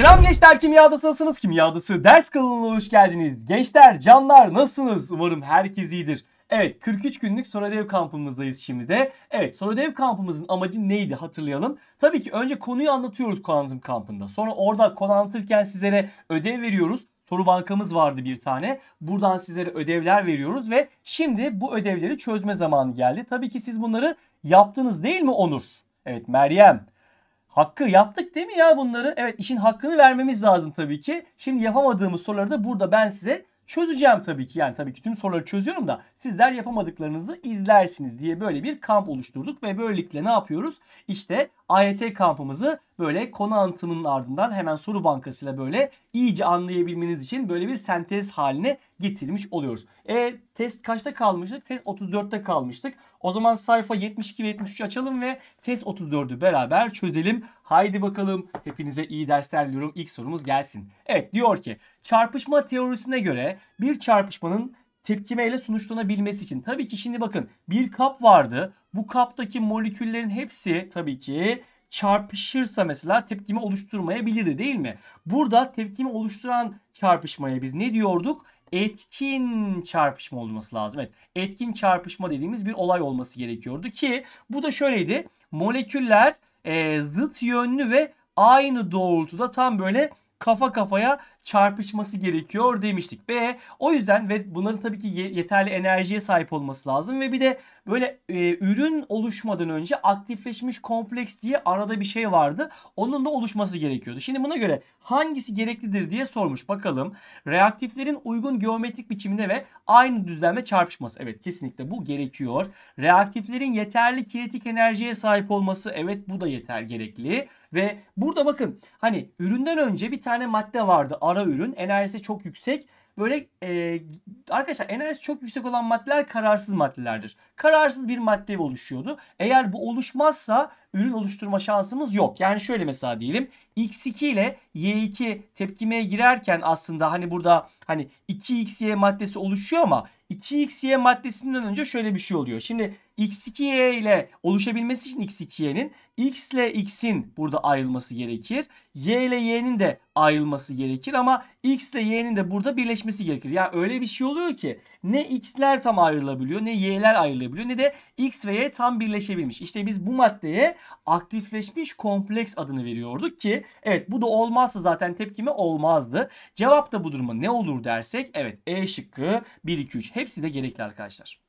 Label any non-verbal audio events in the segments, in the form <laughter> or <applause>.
Selam gençler kimyadasınız kimyadası ders kanalına hoş geldiniz. Gençler canlar nasılsınız? Umarım herkes iyidir. Evet 43 günlük Soradev kampımızdayız şimdi de. Evet Soradev kampımızın amacı neydi hatırlayalım. Tabii ki önce konuyu anlatıyoruz kuantum kampında. Sonra orada konu anlatırken sizlere ödev veriyoruz. Soru bankamız vardı bir tane. Buradan sizlere ödevler veriyoruz ve şimdi bu ödevleri çözme zamanı geldi. Tabii ki siz bunları yaptınız değil mi Onur? Evet Meryem. Hakkı yaptık değil mi ya bunları? Evet işin hakkını vermemiz lazım tabii ki. Şimdi yapamadığımız soruları da burada ben size çözeceğim tabii ki. Yani tabii ki tüm soruları çözüyorum da sizler yapamadıklarınızı izlersiniz diye böyle bir kamp oluşturduk ve böylelikle ne yapıyoruz? İşte AYT kampımızı böyle konu anlatımının ardından hemen soru bankasıyla böyle iyice anlayabilmeniz için böyle bir sentez haline getirmiş oluyoruz. E test kaçta kalmıştık? Test 34'te kalmıştık. O zaman sayfa 72 ve 73 açalım ve test 34'ü beraber çözelim. Haydi bakalım hepinize iyi dersler diliyorum. İlk sorumuz gelsin. Evet diyor ki çarpışma teorisine göre bir çarpışmanın tepkimeyle sonuçlanabilmesi için. Tabii ki şimdi bakın bir kap vardı. Bu kaptaki moleküllerin hepsi tabii ki çarpışırsa mesela tepkimi oluşturmayabilirdi değil mi? Burada tepkimi oluşturan çarpışmaya biz ne diyorduk? etkin çarpışma olması lazım. Evet, etkin çarpışma dediğimiz bir olay olması gerekiyordu ki bu da şöyleydi. Moleküller e, zıt yönlü ve aynı doğrultuda tam böyle kafa kafaya çarpışması gerekiyor demiştik. Ve o yüzden ve bunların tabii ki yeterli enerjiye sahip olması lazım ve bir de böyle e, ürün oluşmadan önce aktifleşmiş kompleks diye arada bir şey vardı. Onun da oluşması gerekiyordu. Şimdi buna göre hangisi gereklidir diye sormuş. Bakalım reaktiflerin uygun geometrik biçiminde ve aynı düzlemde çarpışması. Evet kesinlikle bu gerekiyor. Reaktiflerin yeterli kinetik enerjiye sahip olması. Evet bu da yeter gerekli. Ve burada bakın hani üründen önce bir tane madde vardı. Ara ara ürün. Enerjisi çok yüksek. Böyle e, arkadaşlar enerjisi çok yüksek olan maddeler kararsız maddelerdir. Kararsız bir madde oluşuyordu. Eğer bu oluşmazsa ürün oluşturma şansımız yok. Yani şöyle mesela diyelim x2 ile y2 tepkimeye girerken aslında hani burada hani 2xy maddesi oluşuyor ama 2xy maddesinden önce şöyle bir şey oluyor. Şimdi x2y ile oluşabilmesi için x2y'nin x ile x'in burada ayrılması gerekir. y ile y'nin de ayrılması gerekir ama x ile y'nin de burada birleşmesi gerekir. Yani öyle bir şey oluyor ki ne x'ler tam ayrılabiliyor ne y'ler ayrılabiliyor ne de x ve y tam birleşebilmiş. İşte biz bu maddeye aktifleşmiş kompleks adını veriyorduk ki Evet bu da olmazsa zaten tepkime olmazdı. Cevap da bu duruma ne olur dersek evet E şıkkı 1, 2, 3 hepsi de gerekli arkadaşlar.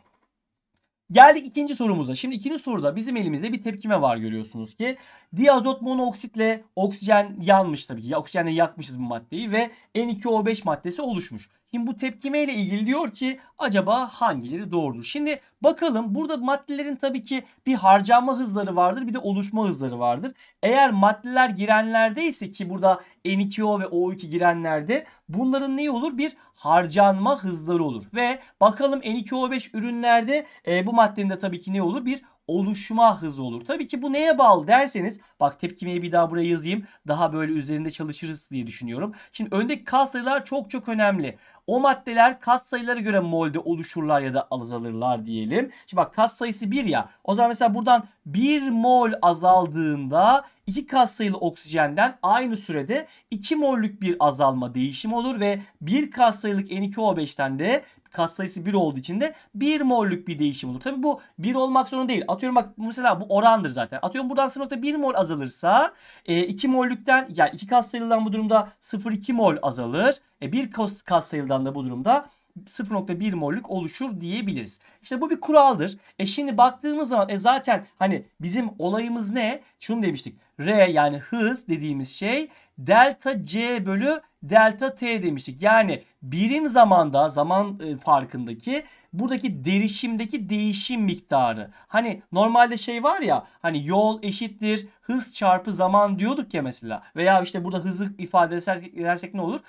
Geldik ikinci sorumuza. Şimdi ikinci soruda bizim elimizde bir tepkime var görüyorsunuz ki. Diazot monoksitle oksijen yanmış tabii ki. Oksijenle yakmışız bu maddeyi ve N2O5 maddesi oluşmuş. Şimdi bu tepkime ile ilgili diyor ki acaba hangileri doğrudur? Şimdi bakalım burada maddelerin tabii ki bir harcanma hızları vardır bir de oluşma hızları vardır. Eğer maddeler girenlerde ise ki burada N2O ve O2 girenlerde bunların ne olur? Bir harcanma hızları olur. Ve bakalım N2O5 ürünlerde e, bu maddenin de tabii ki ne olur? Bir oluşma hızı olur. Tabii ki bu neye bağlı derseniz bak tepkimeyi bir daha buraya yazayım. Daha böyle üzerinde çalışırız diye düşünüyorum. Şimdi öndeki K sayılar çok çok önemli. O maddeler kas sayıları göre molde oluşurlar ya da azalırlar diyelim. Şimdi bak kas sayısı 1 ya. O zaman mesela buradan 1 mol azaldığında 2 kas sayılı oksijenden aynı sürede 2 mollük bir azalma değişim olur ve 1 kas sayılık N2O5'ten de kas sayısı 1 olduğu için de 1 mollük bir değişim olur. Tabi bu 1 olmak zorunda değil. Atıyorum bak mesela bu orandır zaten. Atıyorum buradan 0.1 mol azalırsa 2 e, mollükten yani 2 kas sayılıdan bu durumda 0.2 mol azalır. 1 e, kas sayılı Oradan da bu durumda 0.1 mollük oluşur diyebiliriz. İşte bu bir kuraldır. E şimdi baktığımız zaman e zaten hani bizim olayımız ne? Şunu demiştik. R yani hız dediğimiz şey delta c bölü delta t demiştik. Yani birim zamanda zaman e, farkındaki buradaki derişimdeki değişim miktarı. Hani normalde şey var ya hani yol eşittir hız çarpı zaman diyorduk ya mesela. Veya işte burada hızı ifade edersek ne olur?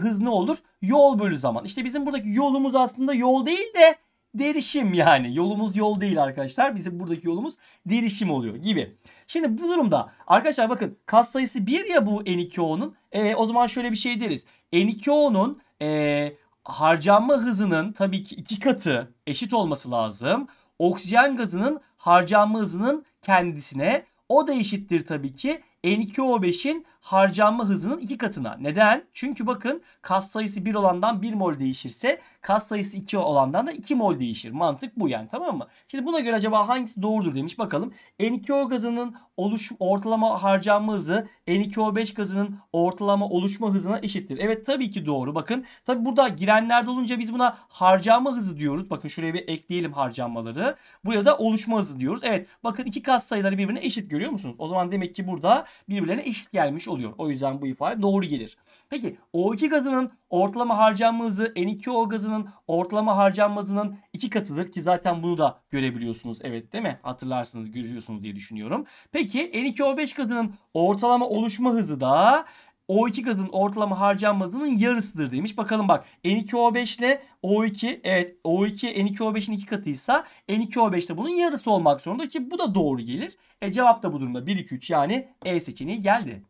hız ne olur? Yol bölü zaman. İşte bizim buradaki yolumuz aslında yol değil de derişim yani. Yolumuz yol değil arkadaşlar. Bizim buradaki yolumuz derişim oluyor gibi. Şimdi bu durumda arkadaşlar bakın kas sayısı 1 ya bu N2O'nun. E, o zaman şöyle bir şey deriz. N2O'nun e, harcanma hızının tabii ki iki katı eşit olması lazım. Oksijen gazının harcanma hızının kendisine o da eşittir tabii ki N2O5'in harcanma hızının iki katına. Neden? Çünkü bakın kas sayısı 1 olandan 1 mol değişirse kas sayısı 2 olandan da 2 mol değişir. Mantık bu yani tamam mı? Şimdi buna göre acaba hangisi doğrudur demiş bakalım. N2O gazının oluşum ortalama harcanma hızı N2O5 gazının ortalama oluşma hızına eşittir. Evet tabii ki doğru bakın. Tabii burada girenlerde olunca biz buna harcanma hızı diyoruz. Bakın şuraya bir ekleyelim harcanmaları. Buraya da oluşma hızı diyoruz. Evet bakın iki kas sayıları birbirine eşit görüyor musunuz? O zaman demek ki burada birbirlerine eşit gelmiş oluyor oluyor. O yüzden bu ifade doğru gelir. Peki O2 gazının ortalama harcanma hızı N2O gazının ortalama harcanma hızının iki katıdır ki zaten bunu da görebiliyorsunuz. Evet değil mi? Hatırlarsınız görüyorsunuz diye düşünüyorum. Peki N2O5 gazının ortalama oluşma hızı da O2 gazının ortalama harcanma hızının yarısıdır demiş. Bakalım bak N2O5 ile O2 evet O2 N2O5'in iki katıysa N2O5 de bunun yarısı olmak zorunda ki bu da doğru gelir. E cevap da bu durumda 1 2 3 yani E seçeneği geldi.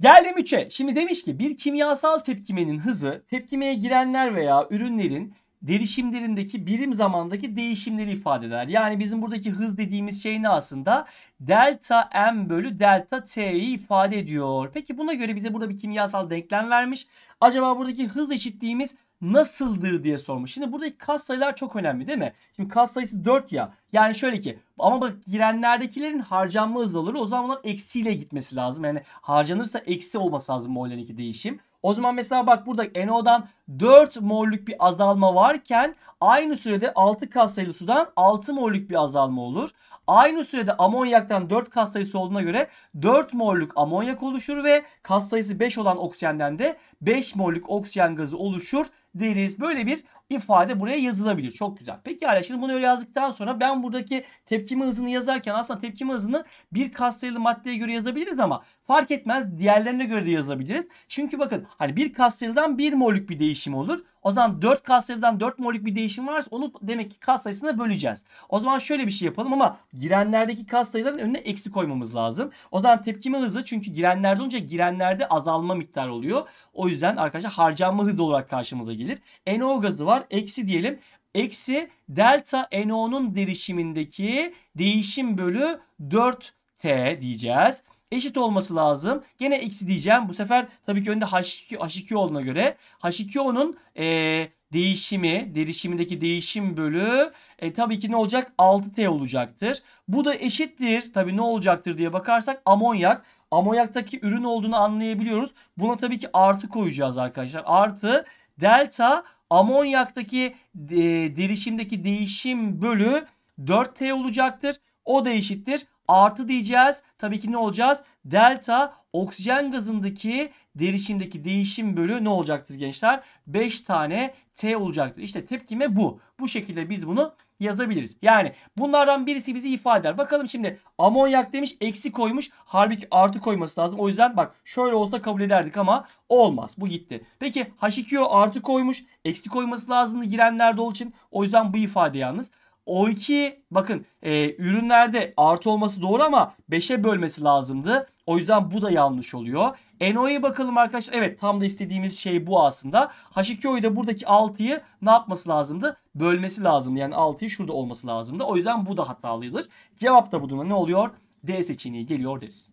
Geldim 3'e. Şimdi demiş ki bir kimyasal tepkimenin hızı tepkimeye girenler veya ürünlerin derişimlerindeki birim zamandaki değişimleri ifade eder. Yani bizim buradaki hız dediğimiz şey ne aslında? Delta m bölü delta t'yi ifade ediyor. Peki buna göre bize burada bir kimyasal denklem vermiş. Acaba buradaki hız eşitliğimiz nasıldır diye sormuş. Şimdi buradaki kas sayılar çok önemli değil mi? Şimdi kas sayısı 4 ya. Yani şöyle ki ama bak girenlerdekilerin harcanma hızları o zaman bunlar eksiyle gitmesi lazım. Yani harcanırsa eksi olması lazım bu 2 değişim. O zaman mesela bak burada NO'dan 4 mollük bir azalma varken aynı sürede 6 katsayılı sudan 6 mollük bir azalma olur. Aynı sürede amonyaktan 4 katsayısı olduğuna göre 4 mollük amonyak oluşur ve katsayısı 5 olan oksijenden de 5 mollük oksijen gazı oluşur deriz. Böyle bir ifade buraya yazılabilir. Çok güzel. Peki hala şimdi bunu öyle yazdıktan sonra ben buradaki tepkime hızını yazarken aslında tepkime hızını bir kas sayılı maddeye göre yazabiliriz ama fark etmez diğerlerine göre de yazabiliriz. Çünkü bakın hani bir kas sayılıdan 1 molük bir değişim olur. O zaman 4 kas sayılıdan 4 molük bir değişim varsa onu demek ki kas sayısına böleceğiz. O zaman şöyle bir şey yapalım ama girenlerdeki kas sayıların önüne eksi koymamız lazım. O zaman tepkime hızı çünkü girenlerde önce girenlerde azalma miktarı oluyor. O yüzden arkadaşlar harcanma hızı olarak karşımıza gelir. NO gazı var var. Eksi diyelim. Eksi delta NO'nun derişimindeki değişim bölü 4T diyeceğiz. Eşit olması lazım. Gene eksi diyeceğim. Bu sefer tabii ki önde H2, H2 olduğuna göre H2O'nun ee, değişimi, derişimindeki değişim bölü e, tabii ki ne olacak? 6T olacaktır. Bu da eşittir. Tabii ne olacaktır diye bakarsak amonyak. Amonyaktaki ürün olduğunu anlayabiliyoruz. Buna tabii ki artı koyacağız arkadaşlar. Artı delta Amonyaktaki e, derişimdeki değişim bölü 4T olacaktır. O da eşittir. Artı diyeceğiz. Tabii ki ne olacağız? Delta oksijen gazındaki derişimdeki değişim bölü ne olacaktır gençler? 5 tane T olacaktır. İşte tepkime bu. Bu şekilde biz bunu yazabiliriz. Yani bunlardan birisi bizi ifade eder. Bakalım şimdi amonyak demiş eksi koymuş. Halbuki artı koyması lazım. O yüzden bak şöyle olsa kabul ederdik ama olmaz. Bu gitti. Peki H2O artı koymuş. Eksi koyması lazımdı girenlerde olduğu için. O yüzden bu ifade yalnız. O2 bakın e, ürünlerde artı olması doğru ama 5'e bölmesi lazımdı. O yüzden bu da yanlış oluyor. NO'ya bakalım arkadaşlar. Evet tam da istediğimiz şey bu aslında. H2O'yu da buradaki 6'yı ne yapması lazımdı? Bölmesi lazımdı. Yani 6'yı şurada olması lazımdı. O yüzden bu da hatalıdır. Cevap da bu duruma ne oluyor? D seçeneği geliyor deriz.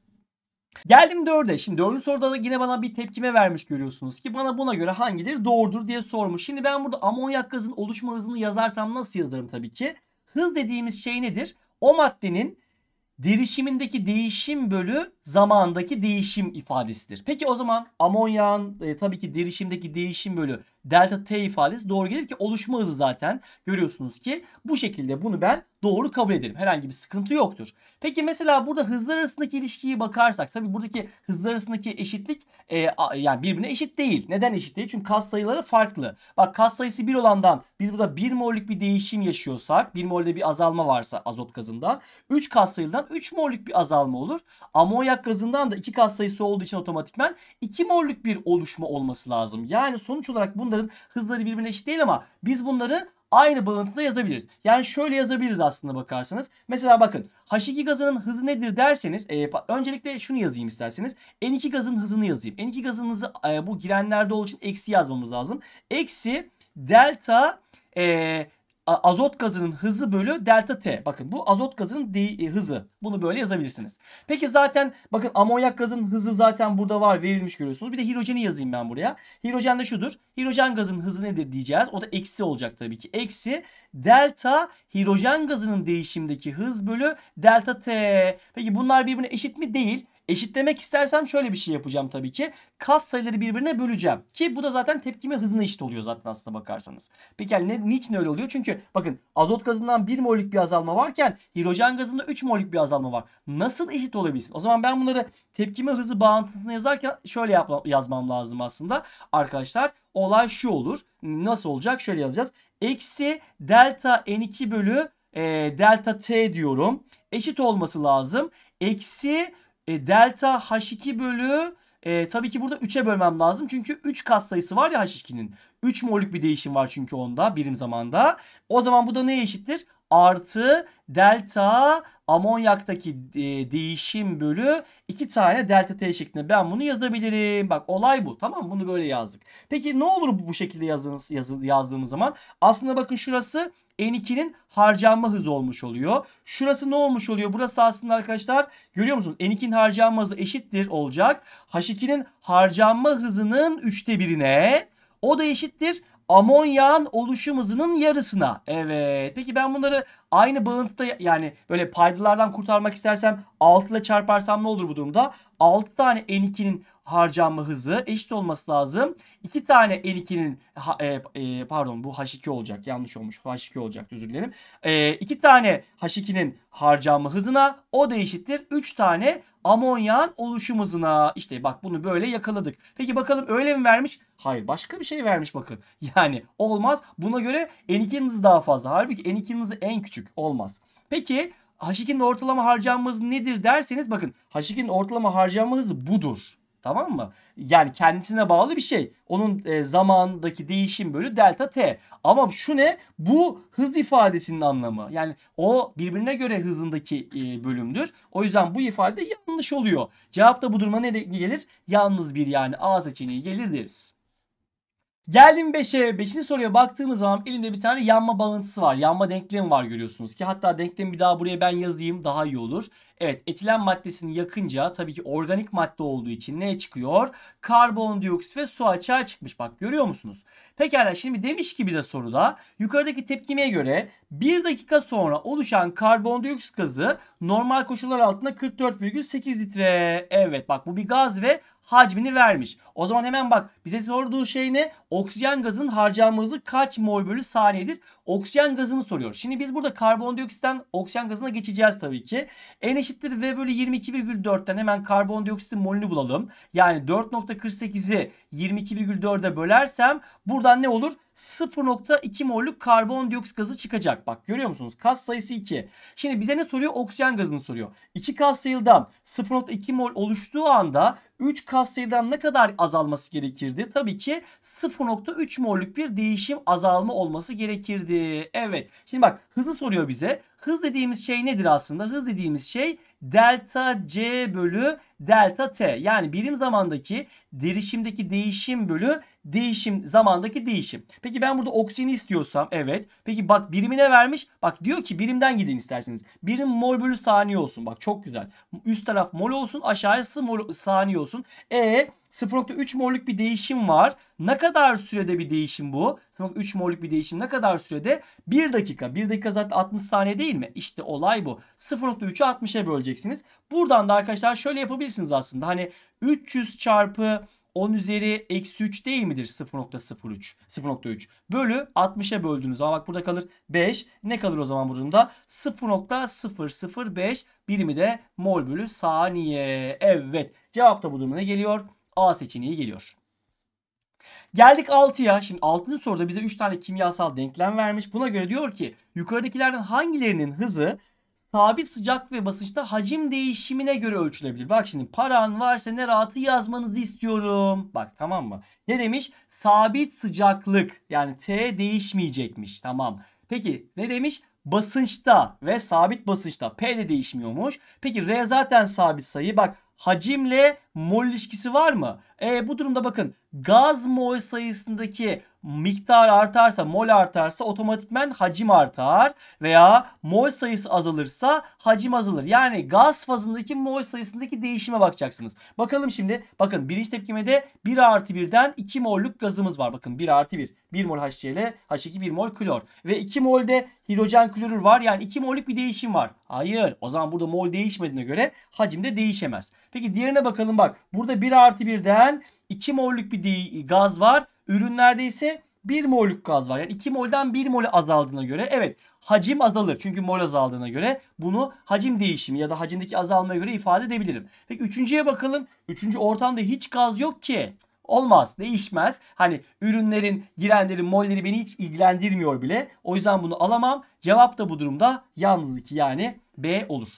Geldim 4'e. Şimdi 4. soruda da yine bana bir tepkime vermiş görüyorsunuz ki bana buna göre hangileri doğrudur diye sormuş. Şimdi ben burada amonyak gazın oluşma hızını yazarsam nasıl yazarım tabii ki? Hız dediğimiz şey nedir? O maddenin derişimindeki değişim bölü zamandaki değişim ifadesidir. Peki o zaman amonyağın e, tabii ki derişimdeki değişim bölü delta t ifadesi doğru gelir ki oluşma hızı zaten görüyorsunuz ki bu şekilde bunu ben doğru kabul ederim. Herhangi bir sıkıntı yoktur. Peki mesela burada hızlar arasındaki ilişkiyi bakarsak tabi buradaki hızlar arasındaki eşitlik e, a, yani birbirine eşit değil. Neden eşit değil? Çünkü kas sayıları farklı. Bak kas sayısı 1 olandan biz burada 1 mol'lük bir değişim yaşıyorsak 1 mol'de bir azalma varsa azot gazında 3 kas sayıdan 3 mol'lük bir azalma olur. Amonyak gazından da 2 kas sayısı olduğu için otomatikmen 2 mol'lük bir oluşma olması lazım. Yani sonuç olarak bunda bunların hızları birbirine eşit değil ama biz bunları aynı bağıntıda yazabiliriz. Yani şöyle yazabiliriz aslında bakarsanız. Mesela bakın H2 gazının hızı nedir derseniz e, öncelikle şunu yazayım isterseniz. N2 gazın hızını yazayım. N2 gazın e, bu girenlerde olduğu için eksi yazmamız lazım. Eksi delta e, azot gazının hızı bölü delta T. Bakın bu azot gazının e, hızı. Bunu böyle yazabilirsiniz. Peki zaten bakın amonyak gazının hızı zaten burada var verilmiş görüyorsunuz. Bir de hidrojeni yazayım ben buraya. Hidrojen de şudur. Hidrojen gazının hızı nedir diyeceğiz. O da eksi olacak tabii ki. Eksi delta hidrojen gazının değişimdeki hız bölü delta T. Peki bunlar birbirine eşit mi? Değil. Eşitlemek istersem şöyle bir şey yapacağım tabii ki. Kas sayıları birbirine böleceğim. Ki bu da zaten tepkime hızına eşit oluyor zaten aslında bakarsanız. Peki yani ne, niçin öyle oluyor? Çünkü bakın azot gazından 1 mollik bir azalma varken hidrojen gazında 3 mollik bir azalma var. Nasıl eşit olabilsin? O zaman ben bunları tepkime hızı bağıntısına yazarken şöyle yap, yazmam lazım aslında. Arkadaşlar olay şu olur. Nasıl olacak? Şöyle yazacağız. Eksi delta n2 bölü e, delta t diyorum. Eşit olması lazım. Eksi e, delta H2 bölü e, tabii ki burada 3'e bölmem lazım. Çünkü 3 kas sayısı var ya H2'nin. 3 molük bir değişim var çünkü onda birim zamanda. O zaman bu da neye eşittir? artı delta amonyaktaki e, değişim bölü 2 tane delta t şeklinde ben bunu yazabilirim. Bak olay bu tamam bunu böyle yazdık. Peki ne olur bu, bu şekilde yazınız, yazdığımız zaman? Aslında bakın şurası N2'nin harcanma hızı olmuş oluyor. Şurası ne olmuş oluyor? Burası aslında arkadaşlar görüyor musun N2'nin harcanma hızı eşittir olacak. H2'nin harcanma hızının 3'te birine o da eşittir amonyağın oluşum hızının yarısına. Evet. Peki ben bunları aynı bağıntıda yani böyle paydalardan kurtarmak istersem 6 ile çarparsam ne olur bu durumda? 6 tane N2'nin harcanma hızı eşit olması lazım. 2 tane N2'nin e, e, pardon bu H2 olacak yanlış olmuş H2 olacak özür dilerim. 2 e, tane H2'nin harcanma hızına o da eşittir 3 tane amonyan oluşum hızına. İşte bak bunu böyle yakaladık. Peki bakalım öyle mi vermiş? Hayır başka bir şey vermiş bakın. <laughs> Yani olmaz. Buna göre N2'nin hızı daha fazla. Halbuki N2'nin hızı en küçük. Olmaz. Peki H2'nin ortalama harcanma hızı nedir derseniz bakın H2'nin ortalama harcanma hızı budur. Tamam mı? Yani kendisine bağlı bir şey. Onun e, zamandaki değişim bölü delta t. Ama şu ne? Bu hız ifadesinin anlamı. Yani o birbirine göre hızındaki e, bölümdür. O yüzden bu ifade yanlış oluyor. Cevap da bu duruma ne gelir? Yalnız bir yani A seçeneği gelir deriz. Geldim 5'e. 5. soruya baktığımız zaman elimde bir tane yanma bağıntısı var. Yanma denklemi var görüyorsunuz ki. Hatta denklemi bir daha buraya ben yazayım daha iyi olur. Evet etilen maddesini yakınca tabii ki organik madde olduğu için ne çıkıyor? Karbondioksit ve su açığa çıkmış. Bak görüyor musunuz? Pekala şimdi demiş ki bize soruda yukarıdaki tepkimeye göre 1 dakika sonra oluşan karbondioksit gazı normal koşullar altında 44,8 litre. Evet bak bu bir gaz ve hacmini vermiş. O zaman hemen bak bize sorduğu şey ne? Oksijen gazının harcamamızı kaç mol bölü saniyedir? Oksijen gazını soruyor. Şimdi biz burada karbondioksitten oksijen gazına geçeceğiz tabii ki. En eşittir V bölü 22,4'ten hemen karbondioksitin molünü bulalım. Yani 4.48'i 22,4'e bölersem buradan ne olur? 0.2 molluk karbondioksit gazı çıkacak. Bak görüyor musunuz? Kas sayısı 2. Şimdi bize ne soruyor? Oksijen gazını soruyor. 2 kas sayıldan 0.2 mol oluştuğu anda 3 kas sayıdan ne kadar azalması gerekirdi? Tabii ki 0.3 molluk bir değişim azalma olması gerekirdi. Evet. Şimdi bak hızı soruyor bize. Hız dediğimiz şey nedir aslında? Hız dediğimiz şey delta c bölü delta t. Yani birim zamandaki derişimdeki değişim bölü Değişim zamandaki değişim. Peki ben burada oksijeni istiyorsam evet. Peki bak birimine vermiş. Bak diyor ki birimden gidin isterseniz. Birim mol bölü saniye olsun. Bak çok güzel. Üst taraf mol olsun aşağısı mol saniye olsun. E 0.3 mollük bir değişim var. Ne kadar sürede bir değişim bu? 0.3 mollük bir değişim ne kadar sürede? 1 dakika. 1 dakika zaten 60 saniye değil mi? İşte olay bu. 0.3'ü 60'a böleceksiniz. Buradan da arkadaşlar şöyle yapabilirsiniz aslında. Hani 300 çarpı 10 üzeri eksi 3 değil midir 0.03? 0.3 bölü 60'a böldüğünüz zaman bak burada kalır 5. Ne kalır o zaman burada? 0.005 birimi de mol bölü saniye. Evet cevap da bu durumuna geliyor. A seçeneği geliyor. Geldik 6'ya. Şimdi 6. soruda bize 3 tane kimyasal denklem vermiş. Buna göre diyor ki yukarıdakilerden hangilerinin hızı sabit sıcak ve basınçta hacim değişimine göre ölçülebilir. Bak şimdi paran varsa ne rahatı yazmanızı istiyorum. Bak tamam mı? Ne demiş? Sabit sıcaklık yani T değişmeyecekmiş. Tamam. Peki ne demiş? Basınçta ve sabit basınçta P de değişmiyormuş. Peki R zaten sabit sayı. Bak hacimle mol ilişkisi var mı? E, bu durumda bakın gaz mol sayısındaki miktar artarsa, mol artarsa otomatikmen hacim artar veya mol sayısı azalırsa hacim azalır. Yani gaz fazındaki mol sayısındaki değişime bakacaksınız. Bakalım şimdi. Bakın birinci tepkimede 1 artı 1'den 2 molluk gazımız var. Bakın 1 artı 1. 1 mol HCl, H2 1 mol klor. Ve 2 molde hidrojen klorür var. Yani 2 mollik bir değişim var. Hayır. O zaman burada mol değişmediğine göre hacim de değişemez. Peki diğerine bakalım bak. Burada 1 artı 1'den 2 mollük bir gaz var Ürünlerde ise 1 mollük gaz var. Yani 2 molden 1 mol azaldığına göre evet hacim azalır. Çünkü mol azaldığına göre bunu hacim değişimi ya da hacimdeki azalmaya göre ifade edebilirim. Peki üçüncüye bakalım. Üçüncü ortamda hiç gaz yok ki. Olmaz değişmez. Hani ürünlerin girenlerin molleri beni hiç ilgilendirmiyor bile. O yüzden bunu alamam. Cevap da bu durumda yalnız 2 yani B olur.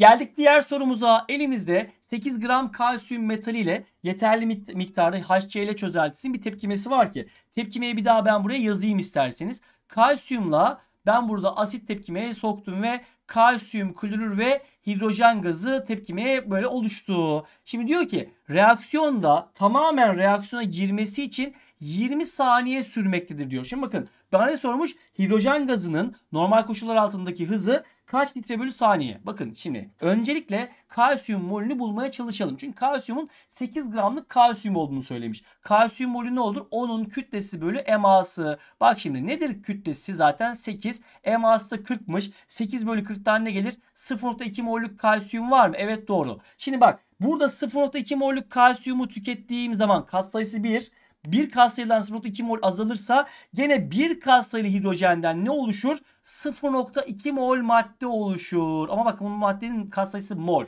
Geldik diğer sorumuza. Elimizde 8 gram kalsiyum metali ile yeterli miktarda HCl çözeltisinin bir tepkimesi var ki. Tepkimeyi bir daha ben buraya yazayım isterseniz. Kalsiyumla ben burada asit tepkimeye soktum ve kalsiyum, klorür ve hidrojen gazı tepkimeye böyle oluştu. Şimdi diyor ki reaksiyonda tamamen reaksiyona girmesi için 20 saniye sürmektedir diyor. Şimdi bakın bana ne sormuş? Hidrojen gazının normal koşullar altındaki hızı kaç litre bölü saniye? Bakın şimdi öncelikle kalsiyum molünü bulmaya çalışalım. Çünkü kalsiyumun 8 gramlık kalsiyum olduğunu söylemiş. Kalsiyum molü ne olur? Onun kütlesi bölü MAsı. Bak şimdi nedir kütlesi? Zaten 8. MAsı da 40'mış. 8 bölü 40'tan ne gelir? 0.2 mollük kalsiyum var mı? Evet doğru. Şimdi bak Burada 0.2 mollük kalsiyumu tükettiğim zaman kat sayısı 1. 1 katsayıdan 0.2 mol azalırsa gene 1 katsayılı hidrojenden ne oluşur? 0.2 mol madde oluşur. Ama bakın bu maddenin katsayısı mol.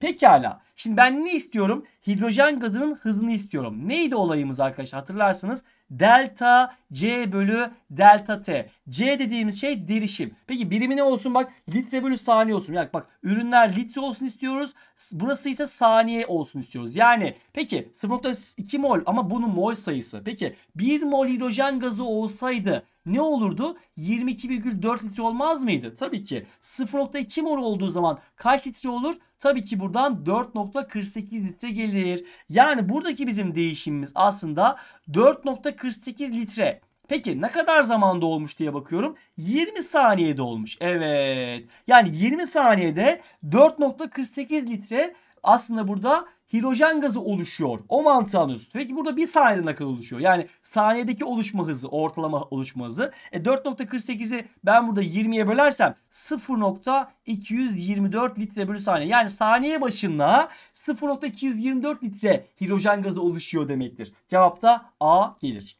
Pekala. Şimdi ben ne istiyorum? Hidrojen gazının hızını istiyorum. Neydi olayımız arkadaşlar hatırlarsınız. Delta C bölü delta T. C dediğimiz şey derişim. Peki birimi ne olsun bak litre bölü saniye olsun. Yani bak ürünler litre olsun istiyoruz. Burası ise saniye olsun istiyoruz. Yani peki 0.2 mol ama bunun mol sayısı. Peki 1 mol hidrojen gazı olsaydı ne olurdu? 22,4 litre olmaz mıydı? Tabii ki. 0.2 mor olduğu zaman kaç litre olur? Tabii ki buradan 4.48 litre gelir. Yani buradaki bizim değişimimiz aslında 4.48 litre. Peki ne kadar zamanda olmuş diye bakıyorum. 20 saniyede olmuş. Evet. Yani 20 saniyede 4.48 litre aslında burada hidrojen gazı oluşuyor. O mantığı anlıyorsunuz. Peki burada bir saniyede ne kadar oluşuyor? Yani saniyedeki oluşma hızı, ortalama oluşma hızı. E 4.48'i ben burada 20'ye bölersem 0.224 litre bölü saniye. Yani saniye başına 0.224 litre hidrojen gazı oluşuyor demektir. Cevap da A gelir.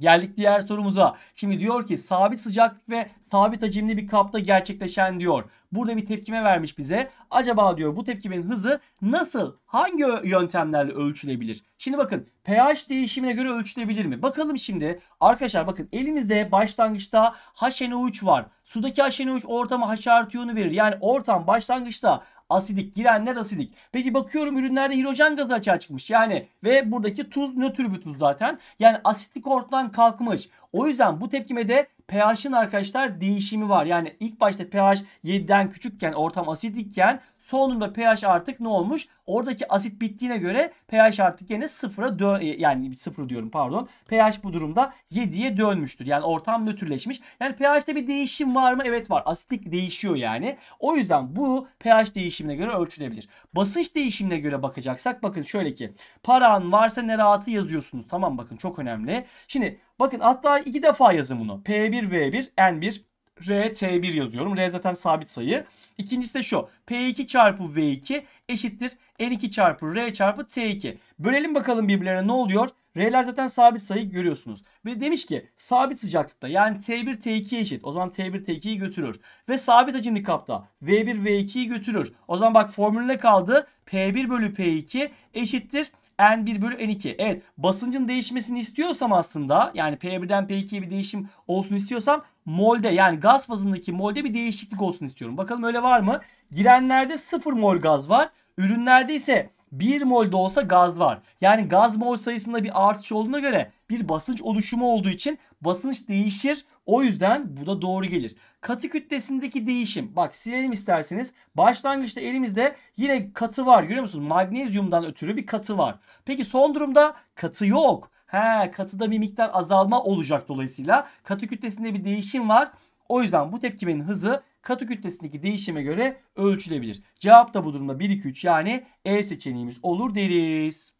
Geldik diğer sorumuza. Şimdi diyor ki sabit sıcak ve sabit hacimli bir kapta gerçekleşen diyor. Burada bir tepkime vermiş bize. Acaba diyor bu tepkimenin hızı nasıl, hangi yöntemlerle ölçülebilir? Şimdi bakın pH değişimine göre ölçülebilir mi? Bakalım şimdi. Arkadaşlar bakın elimizde başlangıçta HNO3 var. Sudaki HNO3 ortama H artı iyonu verir. Yani ortam başlangıçta Asidik girenler asidik. Peki bakıyorum ürünlerde hidrojen gazı açığa çıkmış. Yani ve buradaki tuz nötr bir tuz zaten. Yani asitlik ortadan kalkmış. O yüzden bu tepkimede pH'in arkadaşlar değişimi var. Yani ilk başta pH 7'den küçükken ortam asidikken. Sonunda pH artık ne olmuş? Oradaki asit bittiğine göre pH artık yine sıfıra dö, e, yani sıfır diyorum pardon. pH bu durumda 7'ye dönmüştür. Yani ortam nötrleşmiş. Yani pH'te bir değişim var mı? Evet var. Asitlik değişiyor yani. O yüzden bu pH değişimine göre ölçülebilir. Basınç değişimine göre bakacaksak bakın şöyle ki paran varsa ne rahatı yazıyorsunuz. Tamam bakın çok önemli. Şimdi bakın hatta iki defa yazın bunu. P1 V1 N1 RT1 yazıyorum. R zaten sabit sayı. İkincisi de şu. P2 çarpı V2 eşittir N2 çarpı R çarpı T2. Bölelim bakalım birbirlerine ne oluyor? R'ler zaten sabit sayı görüyorsunuz. Ve demiş ki sabit sıcaklıkta yani T1 T2 eşit. O zaman T1 T2'yi götürür. Ve sabit hacimli kapta V1 V2'yi götürür. O zaman bak formülüne kaldı. P1 bölü P2 eşittir N1 bölü N2. Evet basıncın değişmesini istiyorsam aslında yani P1'den P2'ye bir değişim olsun istiyorsam molde yani gaz fazındaki molde bir değişiklik olsun istiyorum. Bakalım öyle var mı? Girenlerde 0 mol gaz var. Ürünlerde ise 1 mol de olsa gaz var. Yani gaz mol sayısında bir artış olduğuna göre bir basınç oluşumu olduğu için basınç değişir. O yüzden bu da doğru gelir. Katı kütlesindeki değişim. Bak silelim isterseniz. Başlangıçta elimizde yine katı var. Görüyor musunuz? Magnezyumdan ötürü bir katı var. Peki son durumda katı yok. He katıda bir miktar azalma olacak dolayısıyla. Katı kütlesinde bir değişim var. O yüzden bu tepkimenin hızı katı kütlesindeki değişime göre ölçülebilir. Cevap da bu durumda 1 2 3 yani E seçeneğimiz olur deriz.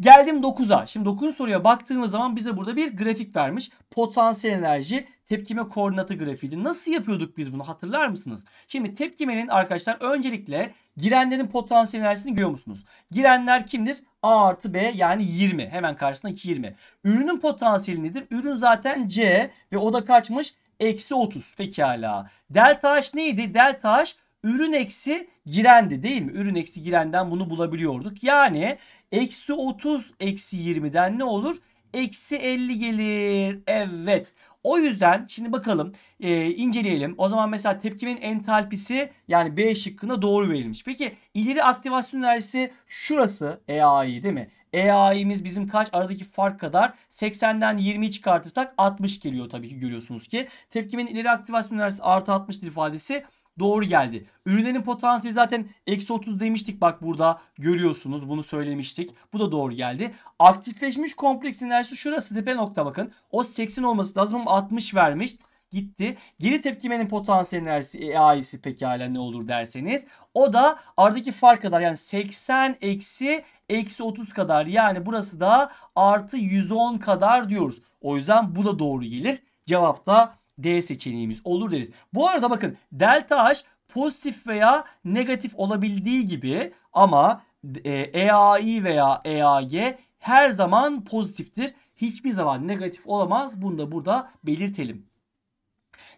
Geldim 9'a. Şimdi 9. soruya baktığımız zaman bize burada bir grafik vermiş. Potansiyel enerji tepkime koordinatı grafiğiydi. Nasıl yapıyorduk biz bunu hatırlar mısınız? Şimdi tepkimenin arkadaşlar öncelikle girenlerin potansiyel enerjisini görüyor musunuz? Girenler kimdir? A artı B yani 20. Hemen karşısında 2 20. Ürünün potansiyeli nedir? Ürün zaten C ve o da kaçmış? Eksi 30. Pekala. Delta H neydi? Delta H ürün eksi girendi değil mi? Ürün eksi girenden bunu bulabiliyorduk. Yani Eksi 30 eksi 20'den ne olur? Eksi 50 gelir. Evet. O yüzden şimdi bakalım e, inceleyelim. O zaman mesela tepkimin entalpisi yani B şıkkında doğru verilmiş. Peki ileri aktivasyon enerjisi şurası EAI değil mi? EAI'miz bizim kaç? Aradaki fark kadar 80'den 20'yi çıkartırsak 60 geliyor tabii ki görüyorsunuz ki. Tepkimin ileri aktivasyon enerjisi artı 60'tır ifadesi doğru geldi. Ürünlerin potansiyeli zaten eksi 30 demiştik bak burada görüyorsunuz bunu söylemiştik. Bu da doğru geldi. Aktifleşmiş kompleks enerjisi şurası tepe nokta bakın. O 80 olması lazım ama 60 vermiş gitti. Geri tepkimenin potansiyel enerjisi e, AI'si pekala ne olur derseniz. O da aradaki fark kadar yani 80 eksi eksi 30 kadar yani burası da artı 110 kadar diyoruz. O yüzden bu da doğru gelir. Cevap da D seçeneğimiz olur deriz. Bu arada bakın delta H pozitif veya negatif olabildiği gibi ama EAI e veya EAG her zaman pozitiftir. Hiçbir zaman negatif olamaz. Bunu da burada belirtelim.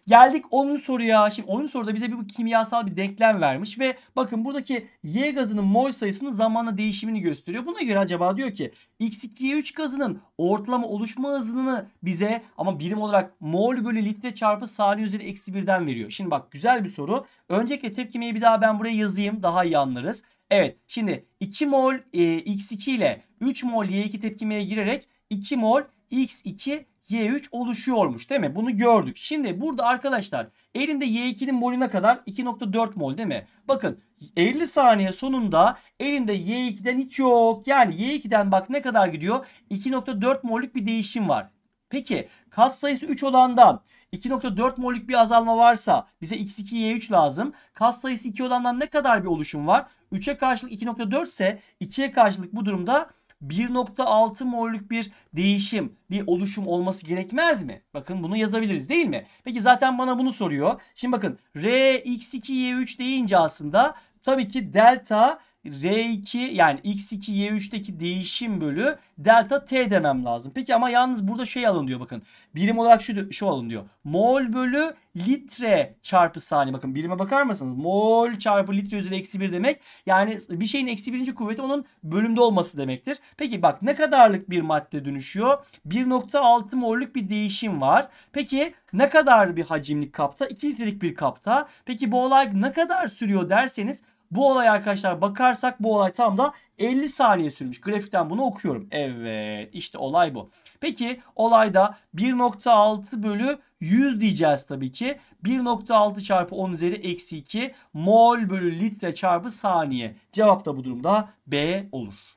Geldik 10. soruya. Şimdi 10. soruda bize bir kimyasal bir denklem vermiş ve bakın buradaki Y gazının mol sayısının zamanla değişimini gösteriyor. Buna göre acaba diyor ki X2Y3 gazının ortalama oluşma hızını bize ama birim olarak mol bölü litre çarpı saniye üzeri eksi birden veriyor. Şimdi bak güzel bir soru. Öncelikle tepkimeyi bir daha ben buraya yazayım daha iyi anlarız. Evet şimdi 2 mol e, X2 ile 3 mol Y2 tepkimeye girerek 2 mol X2 Y3 oluşuyormuş değil mi? Bunu gördük. Şimdi burada arkadaşlar elinde Y2'nin molüne kadar 2.4 mol değil mi? Bakın 50 saniye sonunda elinde Y2'den hiç yok. Yani Y2'den bak ne kadar gidiyor? 2.4 mollük bir değişim var. Peki kas sayısı 3 olandan 2.4 mollük bir azalma varsa bize x2 y3 lazım. Kas sayısı 2 olandan ne kadar bir oluşum var? 3'e karşılık 2.4 ise 2'ye karşılık bu durumda 1.6 mollük bir değişim, bir oluşum olması gerekmez mi? Bakın bunu yazabiliriz değil mi? Peki zaten bana bunu soruyor. Şimdi bakın r x 2 y 3 deyince aslında tabii ki delta R2 yani X2 Y3'teki değişim bölü delta T demem lazım. Peki ama yalnız burada şey alın diyor bakın. Birim olarak şu, şu alın diyor. Mol bölü litre çarpı saniye. Bakın birime bakar mısınız? Mol çarpı litre üzeri eksi 1 demek. Yani bir şeyin eksi birinci kuvveti onun bölümde olması demektir. Peki bak ne kadarlık bir madde dönüşüyor? 1.6 mollük bir değişim var. Peki ne kadar bir hacimlik kapta? 2 litrelik bir kapta. Peki bu olay ne kadar sürüyor derseniz bu olay arkadaşlar bakarsak bu olay tam da 50 saniye sürmüş. Grafikten bunu okuyorum. Evet işte olay bu. Peki olayda 1.6 bölü 100 diyeceğiz tabii ki. 1.6 çarpı 10 üzeri eksi 2 mol bölü litre çarpı saniye. Cevap da bu durumda B olur.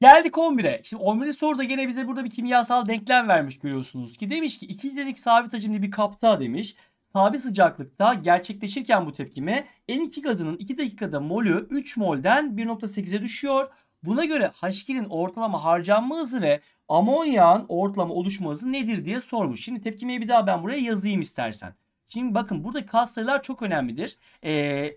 Geldik 11'e. Şimdi 11. soruda gene bize burada bir kimyasal denklem vermiş görüyorsunuz ki. Demiş ki 2 litrelik sabit hacimli bir kapta demiş tabi sıcaklıkta gerçekleşirken bu tepkime N2 gazının 2 dakikada molü 3 molden 1.8'e düşüyor. Buna göre H2'nin ortalama harcanma hızı ve amonyağın ortalama oluşma hızı nedir diye sormuş. Şimdi tepkimeyi bir daha ben buraya yazayım istersen. Şimdi bakın buradaki katsayılar çok önemlidir. Ee,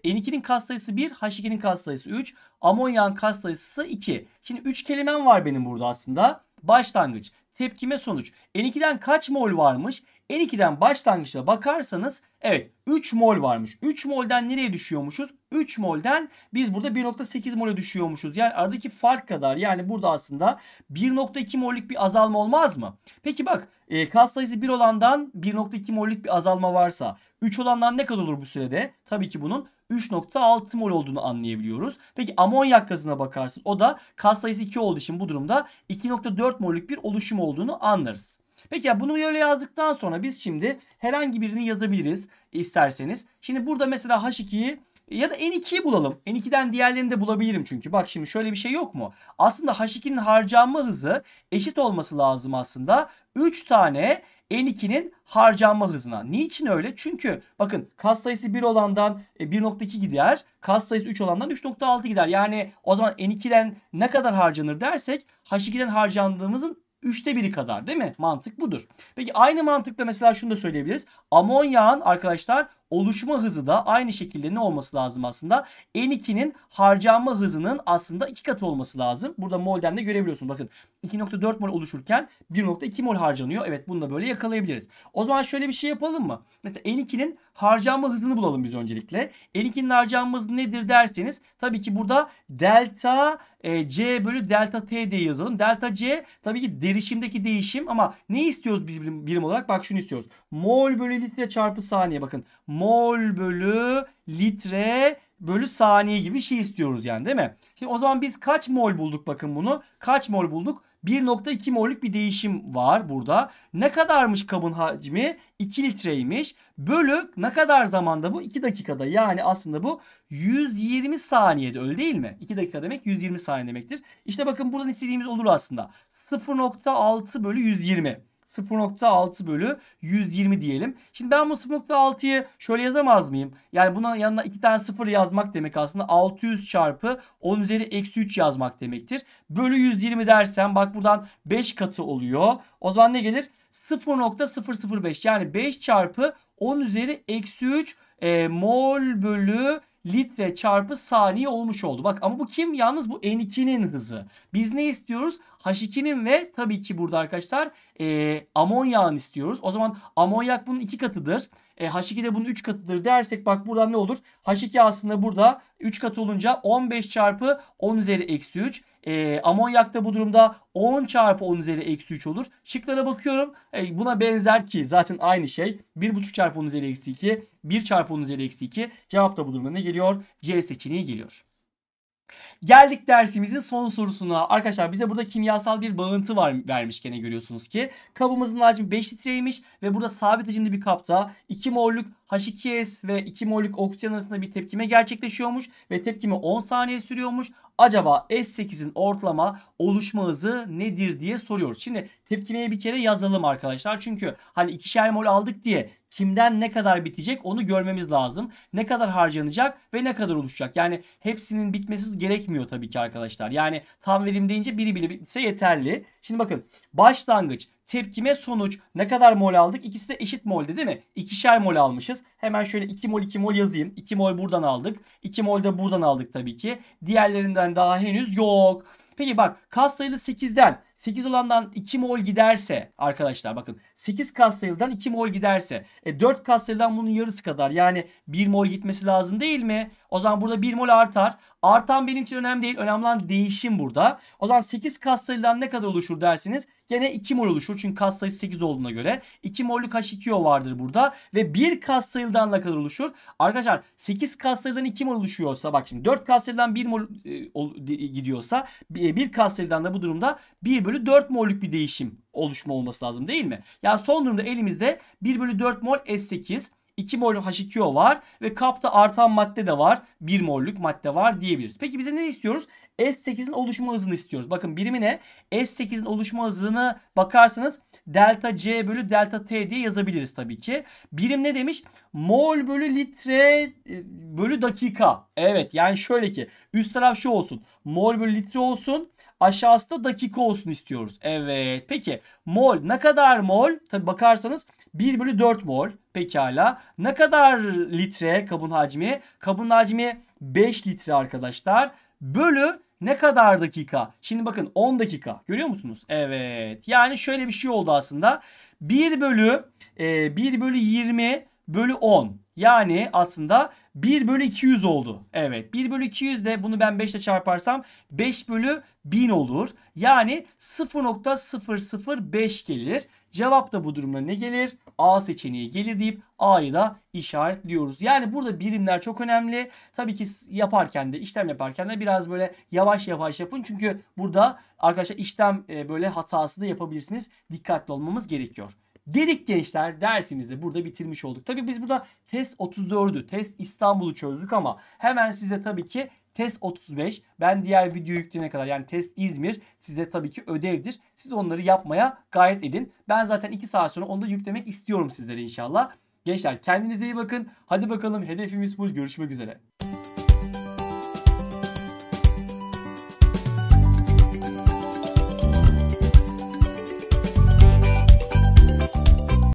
N2'nin katsayısı 1, H2'nin katsayısı 3, amonyağın katsayısı 2. Şimdi 3 kelimem var benim burada aslında. Başlangıç, tepkime sonuç. N2'den kaç mol varmış? N2'den başlangıçta bakarsanız evet 3 mol varmış. 3 molden nereye düşüyormuşuz? 3 molden biz burada 1.8 mole düşüyormuşuz. Yani aradaki fark kadar yani burada aslında 1.2 mollik bir azalma olmaz mı? Peki bak e, kas sayısı 1 olandan 1.2 mollik bir azalma varsa 3 olandan ne kadar olur bu sürede? Tabii ki bunun 3.6 mol olduğunu anlayabiliyoruz. Peki amonyak gazına bakarsın o da kas sayısı 2 olduğu için bu durumda 2.4 mollik bir oluşum olduğunu anlarız. Peki ya bunu böyle yazdıktan sonra biz şimdi herhangi birini yazabiliriz isterseniz. Şimdi burada mesela H2'yi ya da N2'yi bulalım. N2'den diğerlerini de bulabilirim çünkü. Bak şimdi şöyle bir şey yok mu? Aslında H2'nin harcanma hızı eşit olması lazım aslında. 3 tane N2'nin harcanma hızına. Niçin öyle? Çünkü bakın kas sayısı 1 olandan 1.2 e, gider. Kas sayısı 3 olandan 3.6 gider. Yani o zaman N2'den ne kadar harcanır dersek H2'den harcandığımızın Üçte biri kadar değil mi? Mantık budur. Peki aynı mantıkla mesela şunu da söyleyebiliriz. Amonyağın arkadaşlar oluşma hızı da aynı şekilde ne olması lazım aslında? N2'nin harcanma hızının aslında 2 katı olması lazım. Burada molden de görebiliyorsun. Bakın 2.4 mol oluşurken 1.2 mol harcanıyor. Evet bunu da böyle yakalayabiliriz. O zaman şöyle bir şey yapalım mı? Mesela N2'nin harcanma hızını bulalım biz öncelikle. N2'nin harcanma hızı nedir derseniz tabii ki burada delta e, C bölü delta T diye yazalım. Delta C tabii ki derişimdeki değişim ama ne istiyoruz biz birim, birim olarak? Bak şunu istiyoruz. Mol bölü litre çarpı saniye bakın mol bölü litre bölü saniye gibi bir şey istiyoruz yani değil mi? Şimdi o zaman biz kaç mol bulduk bakın bunu. Kaç mol bulduk? 1.2 mol'lük bir değişim var burada. Ne kadarmış kabın hacmi? 2 litreymiş. Bölü ne kadar zamanda bu? 2 dakikada. Yani aslında bu 120 saniyede öyle değil mi? 2 dakika demek 120 saniye demektir. İşte bakın buradan istediğimiz olur aslında. 0.6 bölü 120. 0.6 bölü 120 diyelim. Şimdi ben bu 0.6'yı şöyle yazamaz mıyım? Yani buna yanına iki tane 0 yazmak demek aslında 600 çarpı 10 üzeri eksi 3 yazmak demektir. Bölü 120 dersen bak buradan 5 katı oluyor. O zaman ne gelir? 0.005 yani 5 çarpı 10 üzeri eksi 3 e, mol bölü litre çarpı saniye olmuş oldu. Bak ama bu kim? Yalnız bu N2'nin hızı. Biz ne istiyoruz? H2'nin ve tabii ki burada arkadaşlar e, amonyağın istiyoruz. O zaman amonyak bunun iki katıdır. E, H2 de bunun 3 katıdır dersek bak buradan ne olur? H2 aslında burada 3 katı olunca 15 çarpı 10 üzeri eksi 3. E, amonyak da bu durumda 10 çarpı 10 üzeri eksi 3 olur. Şıklara bakıyorum. E, buna benzer ki zaten aynı şey. 1,5 çarpı 10 üzeri eksi 2. 1 çarpı 10 üzeri eksi 2. Cevap da bu durumda ne geliyor? C seçeneği geliyor. Geldik dersimizin son sorusuna. Arkadaşlar bize burada kimyasal bir bağıntı var vermiş gene görüyorsunuz ki. Kabımızın hacmi 5 litreymiş ve burada sabit hacimli bir kapta 2 mollük H2S ve 2 mollük oksijen arasında bir tepkime gerçekleşiyormuş ve tepkime 10 saniye sürüyormuş acaba S8'in ortalama oluşma hızı nedir diye soruyoruz. Şimdi tepkimeye bir kere yazalım arkadaşlar. Çünkü hani ikişer mol aldık diye kimden ne kadar bitecek onu görmemiz lazım. Ne kadar harcanacak ve ne kadar oluşacak. Yani hepsinin bitmesi gerekmiyor tabii ki arkadaşlar. Yani tam verim deyince biri bile bitse yeterli. Şimdi bakın başlangıç tepkime sonuç ne kadar mol aldık? İkisi de eşit molde değil mi? İkişer mol almışız. Hemen şöyle 2 mol 2 mol yazayım. 2 mol buradan aldık. 2 mol de buradan aldık tabii ki. Diğerlerinden daha henüz yok. Peki bak kas sayılı 8'den 8 olandan 2 mol giderse arkadaşlar bakın 8 kas sayılıdan 2 mol giderse e, 4 kas sayılıdan bunun yarısı kadar yani 1 mol gitmesi lazım değil mi? O zaman burada 1 mol artar. Artan benim için önemli değil. Önemli olan değişim burada. O zaman 8 kas sayıdan ne kadar oluşur dersiniz? Gene 2 mol oluşur. Çünkü kas sayısı 8 olduğuna göre. 2 mollük H2O vardır burada. Ve 1 kas sayıdan ne kadar oluşur? Arkadaşlar 8 kas sayıdan 2 mol oluşuyorsa bak şimdi 4 kas sayıdan 1 mol e, gidiyorsa 1 e, kas sayıdan da bu durumda 1 bölü 4 mollük bir değişim oluşma olması lazım değil mi? Yani son durumda elimizde 1 bölü 4 mol S8 2 mol H2O var ve kapta artan madde de var. 1 mollük madde var diyebiliriz. Peki bize ne istiyoruz? S8'in oluşma hızını istiyoruz. Bakın birimi ne? S8'in oluşma hızını bakarsanız delta C bölü delta T diye yazabiliriz tabii ki. Birim ne demiş? Mol bölü litre e, bölü dakika. Evet yani şöyle ki üst taraf şu olsun. Mol bölü litre olsun. Aşağısı da dakika olsun istiyoruz. Evet. Peki mol ne kadar mol? Tabi bakarsanız 1 bölü 4 mol pekala. Ne kadar litre kabın hacmi? Kabın hacmi 5 litre arkadaşlar. Bölü ne kadar dakika? Şimdi bakın 10 dakika. Görüyor musunuz? Evet. Yani şöyle bir şey oldu aslında. 1 bölü e, 1 bölü 20 bölü 10. Yani aslında 1 bölü 200 oldu. Evet 1 bölü 200 de bunu ben 5 ile çarparsam 5 bölü 1000 olur. Yani 0.005 gelir. Cevap da bu durumda ne gelir? A seçeneği gelir deyip A'yı da işaretliyoruz. Yani burada birimler çok önemli. Tabii ki yaparken de işlem yaparken de biraz böyle yavaş yavaş yapın. Çünkü burada arkadaşlar işlem e, böyle hatası da yapabilirsiniz. Dikkatli olmamız gerekiyor dedik gençler dersimizde burada bitirmiş olduk. Tabi biz burada test 34'ü test İstanbul'u çözdük ama hemen size tabii ki test 35 ben diğer video yükleyene kadar yani test İzmir size tabii ki ödevdir. Siz onları yapmaya gayret edin. Ben zaten 2 saat sonra onu da yüklemek istiyorum sizlere inşallah. Gençler kendinize iyi bakın. Hadi bakalım hedefimiz bul görüşmek üzere.